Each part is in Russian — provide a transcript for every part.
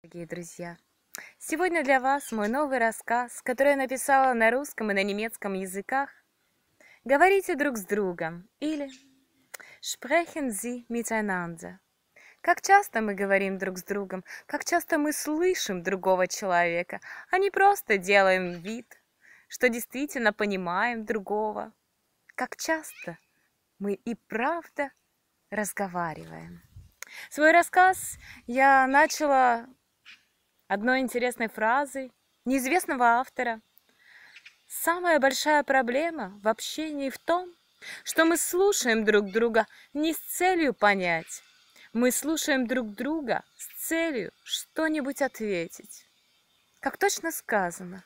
Дорогие друзья, сегодня для вас мой новый рассказ, который я написала на русском и на немецком языках. Говорите друг с другом или sprechen Sie miteinander. Как часто мы говорим друг с другом, как часто мы слышим другого человека, а не просто делаем вид, что действительно понимаем другого. Как часто мы и правда разговариваем. Свой рассказ я начала одной интересной фразой неизвестного автора. Самая большая проблема в общении в том, что мы слушаем друг друга не с целью понять, мы слушаем друг друга с целью что-нибудь ответить. Как точно сказано.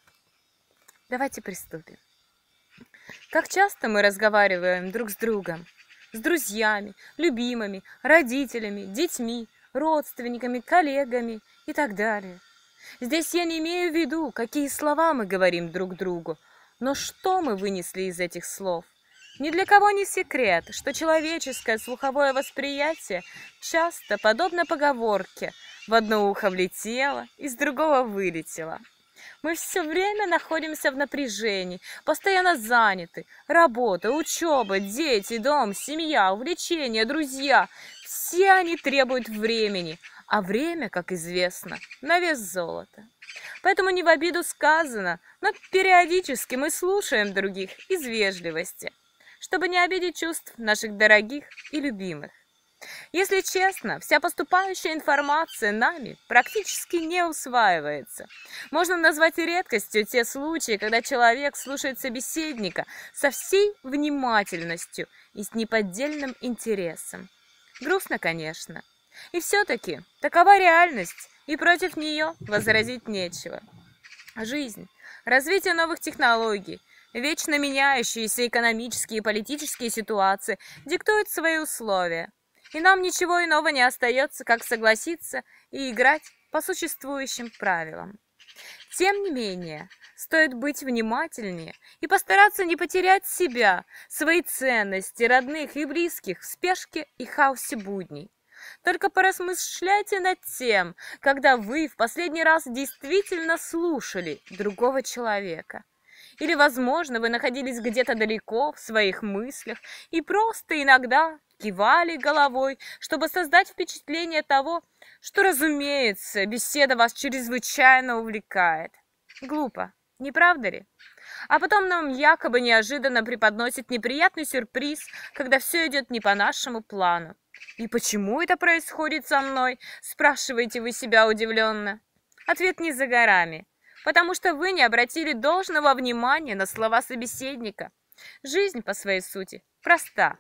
Давайте приступим. Как часто мы разговариваем друг с другом? С друзьями, любимыми, родителями, детьми, родственниками, коллегами и так далее – Здесь я не имею в виду, какие слова мы говорим друг другу, но что мы вынесли из этих слов. Ни для кого не секрет, что человеческое слуховое восприятие часто подобно поговорке «в одно ухо влетело, из другого вылетело». Мы все время находимся в напряжении, постоянно заняты. Работа, учеба, дети, дом, семья, увлечения, друзья. Все они требуют времени, а время, как известно, на вес золота. Поэтому не в обиду сказано, но периодически мы слушаем других из вежливости, чтобы не обидеть чувств наших дорогих и любимых. Если честно, вся поступающая информация нами практически не усваивается. Можно назвать редкостью те случаи, когда человек слушает собеседника со всей внимательностью и с неподдельным интересом. Грустно, конечно, и все-таки такова реальность, и против нее возразить нечего. Жизнь, развитие новых технологий, вечно меняющиеся экономические и политические ситуации диктуют свои условия. И нам ничего иного не остается, как согласиться и играть по существующим правилам. Тем не менее, стоит быть внимательнее и постараться не потерять себя, свои ценности, родных и близких в спешке и хаосе будней. Только поразмышляйте над тем, когда вы в последний раз действительно слушали другого человека. Или, возможно, вы находились где-то далеко в своих мыслях и просто иногда кивали головой, чтобы создать впечатление того, что, разумеется, беседа вас чрезвычайно увлекает. Глупо, не правда ли? А потом нам якобы неожиданно преподносит неприятный сюрприз, когда все идет не по нашему плану. «И почему это происходит со мной?» – спрашиваете вы себя удивленно. Ответ не за горами, потому что вы не обратили должного внимания на слова собеседника. Жизнь по своей сути проста.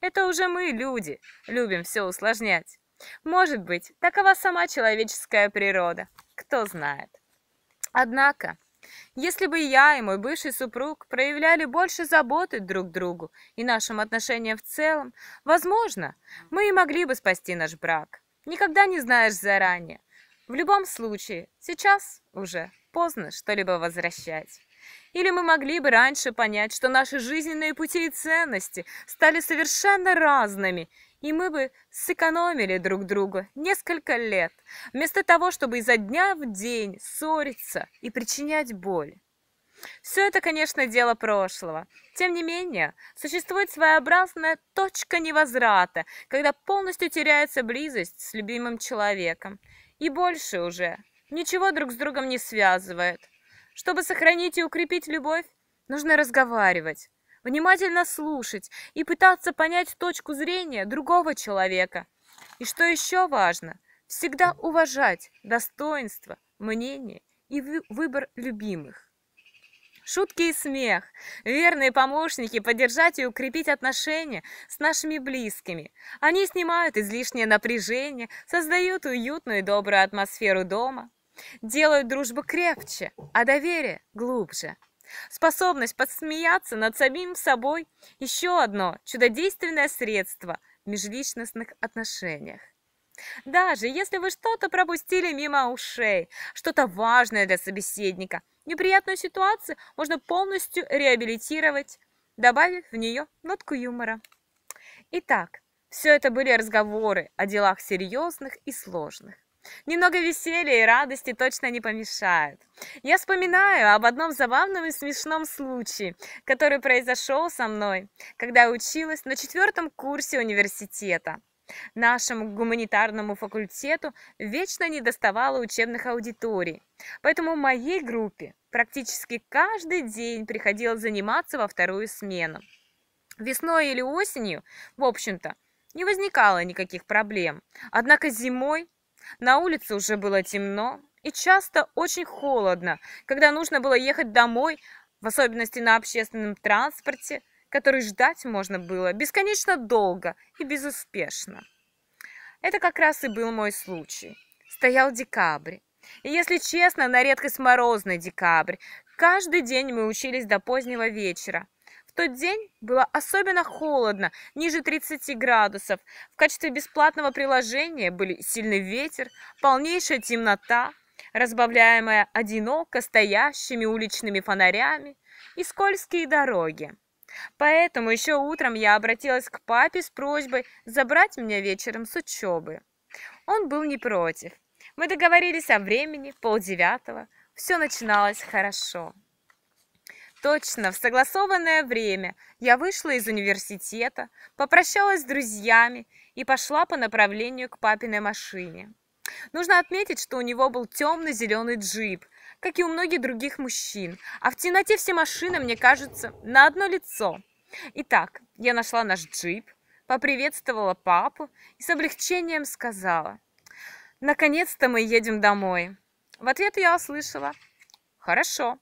Это уже мы, люди, любим все усложнять. Может быть, такова сама человеческая природа, кто знает. Однако, если бы я и мой бывший супруг проявляли больше заботы друг другу и нашим отношениям в целом, возможно, мы и могли бы спасти наш брак. Никогда не знаешь заранее. В любом случае, сейчас уже поздно что-либо возвращать. Или мы могли бы раньше понять, что наши жизненные пути и ценности стали совершенно разными, и мы бы сэкономили друг другу несколько лет, вместо того, чтобы изо дня в день ссориться и причинять боль. Все это, конечно, дело прошлого. Тем не менее, существует своеобразная точка невозврата, когда полностью теряется близость с любимым человеком. И больше уже ничего друг с другом не связывает. Чтобы сохранить и укрепить любовь, нужно разговаривать, внимательно слушать и пытаться понять точку зрения другого человека. И что еще важно, всегда уважать достоинство, мнение и выбор любимых. Шутки и смех – верные помощники поддержать и укрепить отношения с нашими близкими. Они снимают излишнее напряжение, создают уютную и добрую атмосферу дома, делают дружбу крепче, а доверие – глубже. Способность подсмеяться над самим собой – еще одно чудодейственное средство в межличностных отношениях. Даже если вы что-то пропустили мимо ушей, что-то важное для собеседника, неприятную ситуацию можно полностью реабилитировать, добавив в нее нотку юмора. Итак, все это были разговоры о делах серьезных и сложных. Немного веселья и радости точно не помешают. Я вспоминаю об одном забавном и смешном случае, который произошел со мной, когда я училась на четвертом курсе университета. Нашему гуманитарному факультету вечно не доставало учебных аудиторий, поэтому в моей группе практически каждый день приходилось заниматься во вторую смену. Весной или осенью, в общем-то, не возникало никаких проблем. Однако зимой на улице уже было темно и часто очень холодно, когда нужно было ехать домой, в особенности на общественном транспорте, который ждать можно было бесконечно долго и безуспешно. Это как раз и был мой случай. Стоял декабрь. И если честно, на редкость морозный декабрь. Каждый день мы учились до позднего вечера тот день было особенно холодно, ниже 30 градусов. В качестве бесплатного приложения были сильный ветер, полнейшая темнота, разбавляемая одиноко стоящими уличными фонарями и скользкие дороги. Поэтому еще утром я обратилась к папе с просьбой забрать меня вечером с учебы. Он был не против. Мы договорились о времени, полдевятого. Все начиналось хорошо. Точно, в согласованное время я вышла из университета, попрощалась с друзьями и пошла по направлению к папиной машине. Нужно отметить, что у него был темно-зеленый джип, как и у многих других мужчин, а в темноте все машины, мне кажется, на одно лицо. Итак, я нашла наш джип, поприветствовала папу и с облегчением сказала, «Наконец-то мы едем домой». В ответ я услышала, «Хорошо»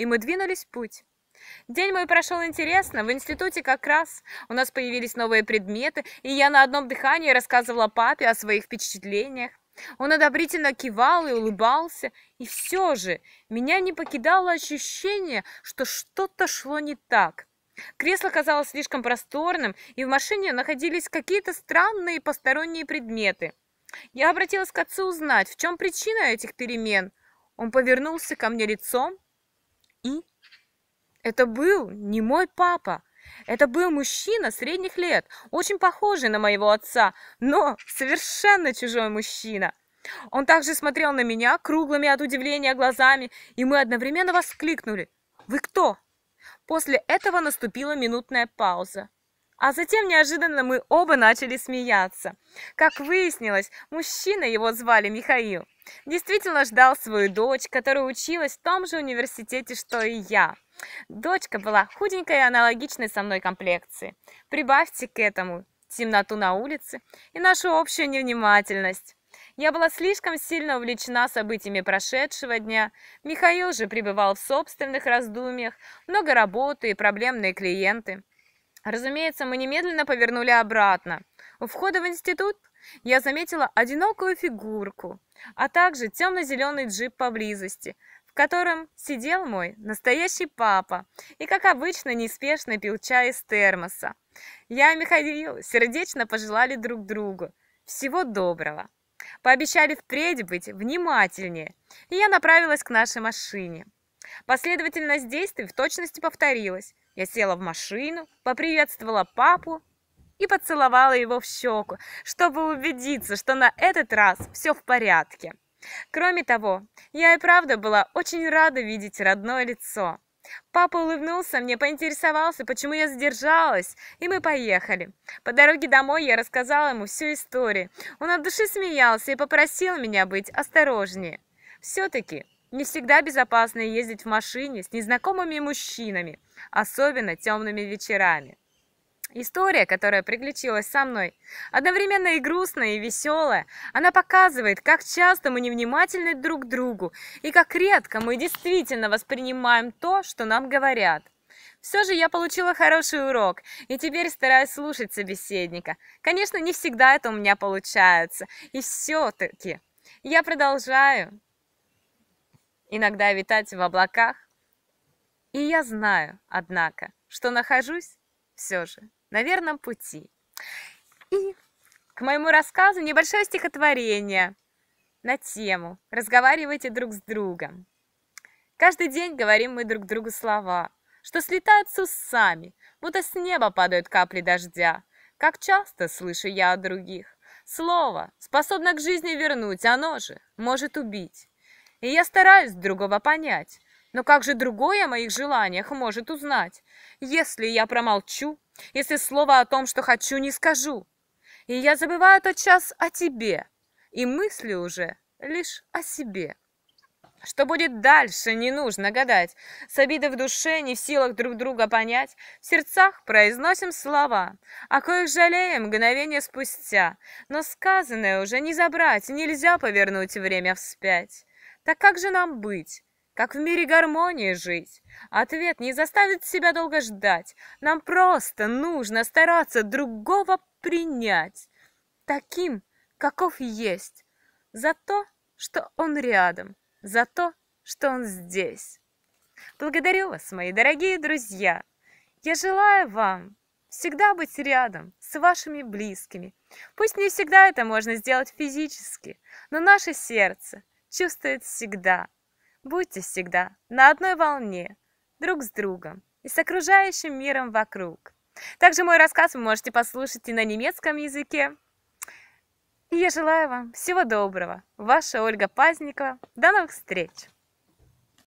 и мы двинулись в путь. День мой прошел интересно. В институте как раз у нас появились новые предметы, и я на одном дыхании рассказывала папе о своих впечатлениях. Он одобрительно кивал и улыбался, и все же меня не покидало ощущение, что что-то шло не так. Кресло казалось слишком просторным, и в машине находились какие-то странные посторонние предметы. Я обратилась к отцу узнать, в чем причина этих перемен. Он повернулся ко мне лицом и? Это был не мой папа. Это был мужчина средних лет, очень похожий на моего отца, но совершенно чужой мужчина. Он также смотрел на меня круглыми от удивления глазами, и мы одновременно воскликнули «Вы кто?». После этого наступила минутная пауза. А затем неожиданно мы оба начали смеяться. Как выяснилось, мужчина, его звали Михаил, действительно ждал свою дочь, которая училась в том же университете, что и я. Дочка была худенькой и аналогичной со мной комплекции. Прибавьте к этому темноту на улице и нашу общую невнимательность. Я была слишком сильно увлечена событиями прошедшего дня. Михаил же пребывал в собственных раздумьях, много работы и проблемные клиенты. Разумеется, мы немедленно повернули обратно. У входа в институт я заметила одинокую фигурку, а также темно-зеленый джип поблизости, в котором сидел мой настоящий папа и, как обычно, неспешно пил чай из термоса. Я и Михаил сердечно пожелали друг другу всего доброго. Пообещали впредь быть внимательнее, и я направилась к нашей машине. Последовательность действий в точности повторилась. Я села в машину, поприветствовала папу и поцеловала его в щеку, чтобы убедиться, что на этот раз все в порядке. Кроме того, я и правда была очень рада видеть родное лицо. Папа улыбнулся мне, поинтересовался, почему я задержалась, и мы поехали. По дороге домой я рассказала ему всю историю. Он от души смеялся и попросил меня быть осторожнее. Все-таки не всегда безопасно ездить в машине с незнакомыми мужчинами, особенно темными вечерами. История, которая приключилась со мной, одновременно и грустная, и веселая. Она показывает, как часто мы невнимательны друг к другу, и как редко мы действительно воспринимаем то, что нам говорят. Все же я получила хороший урок, и теперь стараюсь слушать собеседника. Конечно, не всегда это у меня получается, и все-таки я продолжаю иногда витать в облаках. И я знаю, однако, что нахожусь все же на верном пути. И к моему рассказу небольшое стихотворение на тему «Разговаривайте друг с другом». Каждый день говорим мы друг другу слова, что слетают с усами, будто с неба падают капли дождя. Как часто слышу я о других. Слово способно к жизни вернуть, оно же может убить. И я стараюсь другого понять. Но как же другое о моих желаниях может узнать, если я промолчу, если слова о том, что хочу, не скажу? И я забываю тот час о тебе, и мысли уже лишь о себе. Что будет дальше, не нужно гадать. С обиды в душе, не в силах друг друга понять, в сердцах произносим слова, о коих жалеем мгновение спустя. Но сказанное уже не забрать, нельзя повернуть время вспять. Так как же нам быть? Как в мире гармонии жить? Ответ не заставит себя долго ждать. Нам просто нужно стараться другого принять. Таким, каков есть. За то, что он рядом. За то, что он здесь. Благодарю вас, мои дорогие друзья. Я желаю вам всегда быть рядом с вашими близкими. Пусть не всегда это можно сделать физически, но наше сердце, чувствует всегда. Будьте всегда на одной волне, друг с другом и с окружающим миром вокруг. Также мой рассказ вы можете послушать и на немецком языке. И я желаю вам всего доброго. Ваша Ольга Пазникова. До новых встреч!